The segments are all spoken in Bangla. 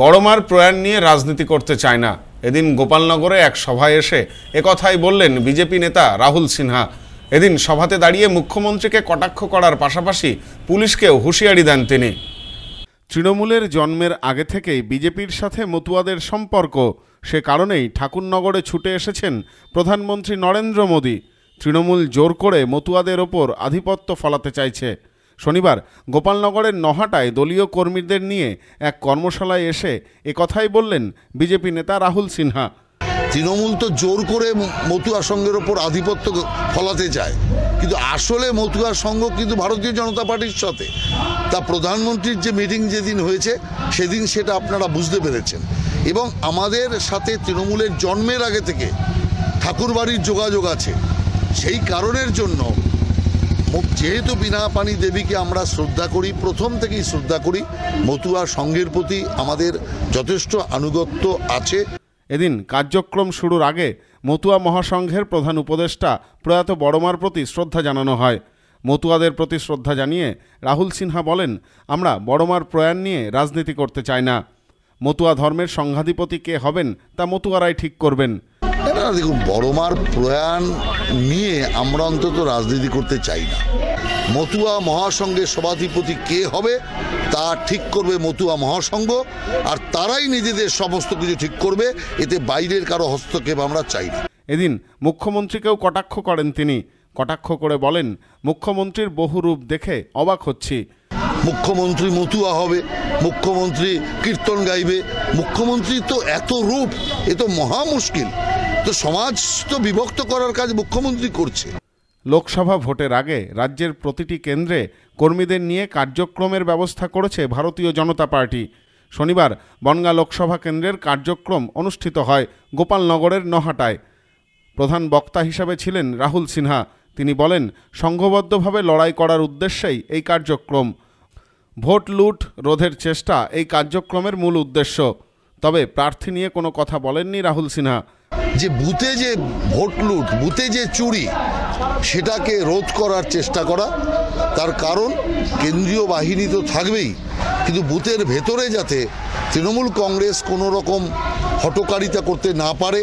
বড়মার প্রয়াণ নিয়ে রাজনীতি করতে চায় না এদিন গোপালনগরে এক সভায় এসে একথাই বললেন বিজেপি নেতা রাহুল সিনহা এদিন সভাতে দাঁড়িয়ে মুখ্যমন্ত্রীকে কটাক্ষ করার পাশাপাশি পুলিশকেও হুঁশিয়ারি দেন তিনি তৃণমূলের জন্মের আগে থেকেই বিজেপির সাথে মতুয়াদের সম্পর্ক সে কারণেই ঠাকুরনগরে ছুটে এসেছেন প্রধানমন্ত্রী নরেন্দ্র মোদী তৃণমূল জোর করে মতুয়াদের ওপর আধিপত্য ফলাতে চাইছে শনিবার গোপালনগরের নহাটায় দলীয় কর্মীদের নিয়ে এক কর্মশালায় এসে কথাই বললেন বিজেপি নেতা রাহুল সিনহা তৃণমূল তো জোর করে মতুয়া সংঘের ওপর আধিপত্য ফলাতে চায় কিন্তু আসলে মতুয়া সংঘ কিন্তু ভারতীয় জনতা পার্টির সাথে তা প্রধানমন্ত্রীর যে মিটিং যেদিন হয়েছে সেদিন সেটা আপনারা বুঝতে পেরেছেন এবং আমাদের সাথে তৃণমূলের জন্মের আগে থেকে ঠাকুরবাড়ির যোগাযোগ আছে সেই কারণের জন্য যেহেতু বিনা পানি দেবীকে আমরা শ্রদ্ধা করি প্রথম থেকেই শ্রদ্ধা করি মতুয়া সঙ্ঘের প্রতি আমাদের যথেষ্ট আনুগত্য আছে এদিন কার্যক্রম শুরুর আগে মতুয়া মহাসংঘের প্রধান উপদেষ্টা প্রয়াত বড়মার প্রতি শ্রদ্ধা জানানো হয় মতুয়াদের প্রতি শ্রদ্ধা জানিয়ে রাহুল সিনহা বলেন আমরা বড়মার প্রয়াণ নিয়ে রাজনীতি করতে চাই না মতুয়া ধর্মের সংঘাধিপতি কে হবেন তা মতুয়ারাই ঠিক করবেন না দেখুন বড়মার প্রয়াণ নিয়ে আমরা অন্তত রাজনীতি করতে চাই না মতুয়া মহাসংঘের সভাধিপতি কে হবে তা ঠিক করবে মতুয়া মহাসংঘ আর তারাই নিজেদের সমস্ত কিছু ঠিক করবে এতে বাইরের কারো হস্তক্ষেপ আমরা চাই না এদিন মুখ্যমন্ত্রীকেও কটাক্ষ করেন তিনি কটাক্ষ করে বলেন মুখ্যমন্ত্রীর বহু রূপ দেখে অবাক হচ্ছি মুখ্যমন্ত্রী মতুয়া হবে মুখ্যমন্ত্রী কীর্তন গাইবে মুখ্যমন্ত্রী তো এত রূপ এ তো মহা মুশকিল তো সমাজ তো বিভক্ত করার কাজ মুখ্যমন্ত্রী করছে লোকসভা ভোটের আগে রাজ্যের প্রতিটি কেন্দ্রে কর্মীদের নিয়ে কার্যক্রমের ব্যবস্থা করেছে ভারতীয় জনতা পার্টি শনিবার বনগা লোকসভা কেন্দ্রের কার্যক্রম অনুষ্ঠিত হয় গোপালনগরের নহাটায় প্রধান বক্তা হিসাবে ছিলেন রাহুল সিনহা তিনি বলেন সংঘবদ্ধভাবে লড়াই করার উদ্দেশ্যেই এই কার্যক্রম ভোট লুট রোধের চেষ্টা এই কার্যক্রমের মূল উদ্দেশ্য তবে প্রার্থী নিয়ে কোনো কথা বলেননি রাহুল সিনহা যে বুথে যে ভোট লুট বুথে যে চুরি সেটাকে রোধ করার চেষ্টা করা তার কারণ কেন্দ্রীয় বাহিনী তো থাকবেই কিন্তু বুথের ভেতরে যাতে তৃণমূল কংগ্রেস কোনো রকম হটকারিতা করতে না পারে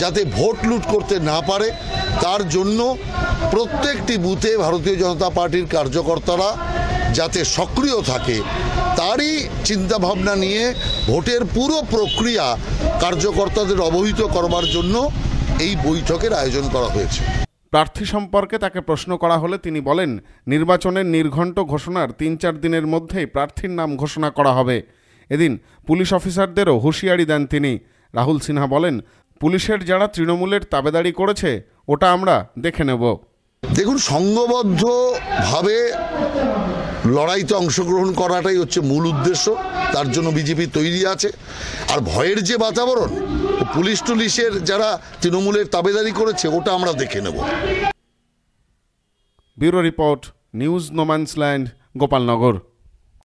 যাতে ভোট লুট করতে না পারে তার জন্য প্রত্যেকটি বুথে ভারতীয় জনতা পার্টির কার্যকর্তারা যাতে সক্রিয় থাকে তারই চিন্তাভাবনা নিয়ে ভোটের পুরো প্রক্রিয়া কার্যকর্তাদের অবহিত করবার জন্য এই বৈঠকের আয়োজন করা হয়েছে প্রার্থী সম্পর্কে তাকে প্রশ্ন করা হলে তিনি বলেন নির্বাচনের নির্ঘণ্ট ঘোষণার তিন চার দিনের মধ্যেই প্রার্থীর নাম ঘোষণা করা হবে এদিন পুলিশ অফিসারদেরও হুঁশিয়ারি দেন তিনি রাহুল সিনহা বলেন পুলিশের যারা তৃণমূলের তাবেদারি করেছে ওটা আমরা দেখে নেব দেখুন সংঘবদ্ধভাবে লড়াইতে অংশগ্রহণ করাটাই হচ্ছে মূল উদ্দেশ্য তার জন্য বিজেপি তৈরি আছে আর ভয়ের যে বাতাবরণ পুলিশ টুলিশের যারা তৃণমূলের তাবেদারি করেছে ওটা আমরা দেখে নেব bureau report news no man's land Gopalnagar